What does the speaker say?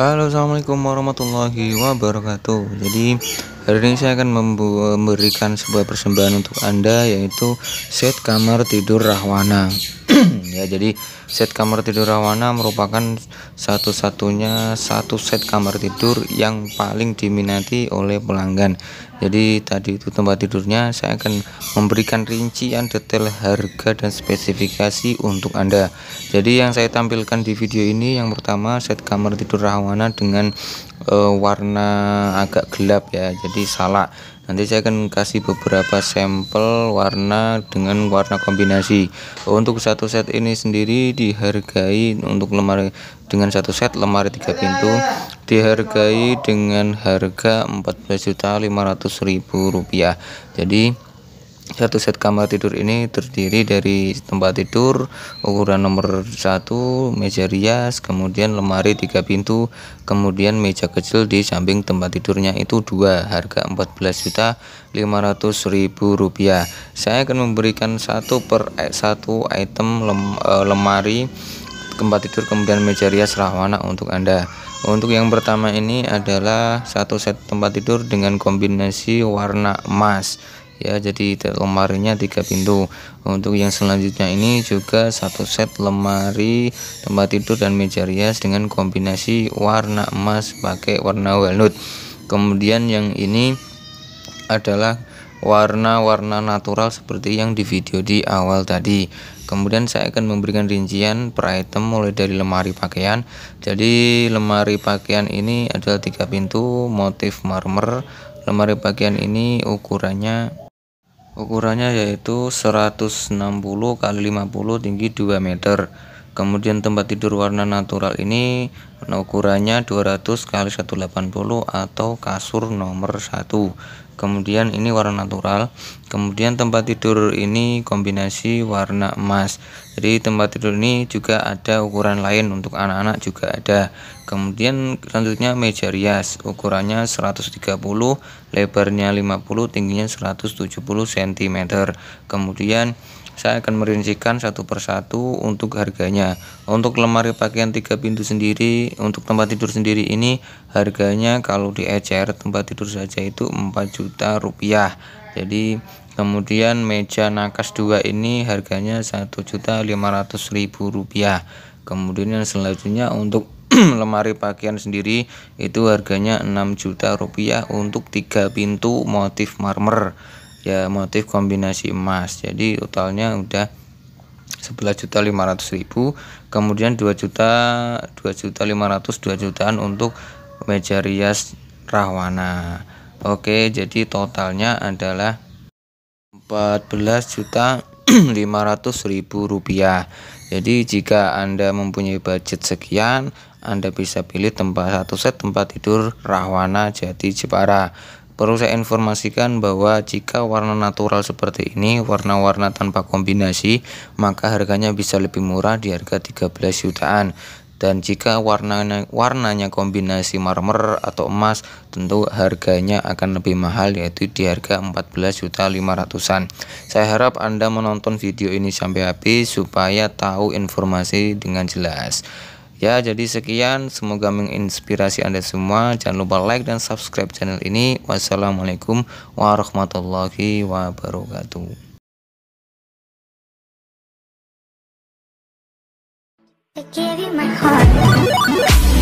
Halo assalamualaikum warahmatullahi wabarakatuh Jadi hari ini saya akan memberikan sebuah persembahan untuk anda yaitu set kamar tidur Rahwana ya jadi set kamar tidur Rawana merupakan satu-satunya satu set kamar tidur yang paling diminati oleh pelanggan jadi tadi itu tempat tidurnya saya akan memberikan rincian detail harga dan spesifikasi untuk anda jadi yang saya tampilkan di video ini yang pertama set kamar tidur Rawana dengan uh, warna agak gelap ya jadi salah nanti saya akan kasih beberapa sampel warna dengan warna kombinasi untuk satu set ini sendiri dihargai untuk lemari dengan satu set lemari tiga pintu dihargai dengan harga ribu rupiah jadi satu set kamar tidur ini terdiri dari tempat tidur ukuran nomor satu meja rias, kemudian lemari tiga pintu, kemudian meja kecil di samping tempat tidurnya itu dua, harga 14 juta 500 ribu rupiah. Saya akan memberikan satu per eh, satu item lem, e, lemari tempat tidur kemudian meja rias rawana untuk Anda. Untuk yang pertama ini adalah satu set tempat tidur dengan kombinasi warna emas ya jadi lemarinya tiga pintu untuk yang selanjutnya ini juga satu set lemari tempat tidur dan meja rias dengan kombinasi warna emas pakai warna walnut kemudian yang ini adalah warna-warna natural seperti yang di video di awal tadi kemudian saya akan memberikan rincian per item mulai dari lemari pakaian jadi lemari pakaian ini adalah tiga pintu motif marmer lemari pakaian ini ukurannya Ukurannya yaitu 160 x 50 tinggi 2 meter. Kemudian tempat tidur warna natural ini ukurannya 200 x 180 atau kasur nomor 1 kemudian ini warna natural kemudian tempat tidur ini kombinasi warna emas jadi tempat tidur ini juga ada ukuran lain untuk anak-anak juga ada kemudian selanjutnya meja rias ukurannya 130 lebarnya 50 tingginya 170 cm kemudian saya akan merincikan satu persatu untuk harganya. Untuk lemari pakaian tiga pintu sendiri, untuk tempat tidur sendiri ini harganya kalau di ecer tempat tidur saja itu 4 juta rupiah. Jadi kemudian meja nakas dua ini harganya satu juta lima ratus ribu rupiah. Kemudian yang selanjutnya untuk lemari pakaian sendiri itu harganya 6 juta rupiah untuk tiga pintu motif marmer ya motif kombinasi emas jadi totalnya udah 11.500.000 kemudian 2 juta 2 juta 500 2 jutaan untuk meja rias Rahwana Oke jadi totalnya adalah 14 juta 500 ribu rupiah jadi jika anda mempunyai budget sekian anda bisa pilih tempat satu set tempat tidur Rahwana Jati Jepara Perlu saya informasikan bahwa jika warna natural seperti ini, warna-warna tanpa kombinasi, maka harganya bisa lebih murah di harga 13 jutaan. Dan jika warnanya, warnanya kombinasi marmer atau emas, tentu harganya akan lebih mahal yaitu di harga 14.500-an. Saya harap Anda menonton video ini sampai habis supaya tahu informasi dengan jelas. Ya, jadi sekian. Semoga menginspirasi Anda semua. Jangan lupa like dan subscribe channel ini. Wassalamualaikum warahmatullahi wabarakatuh. I gave you my heart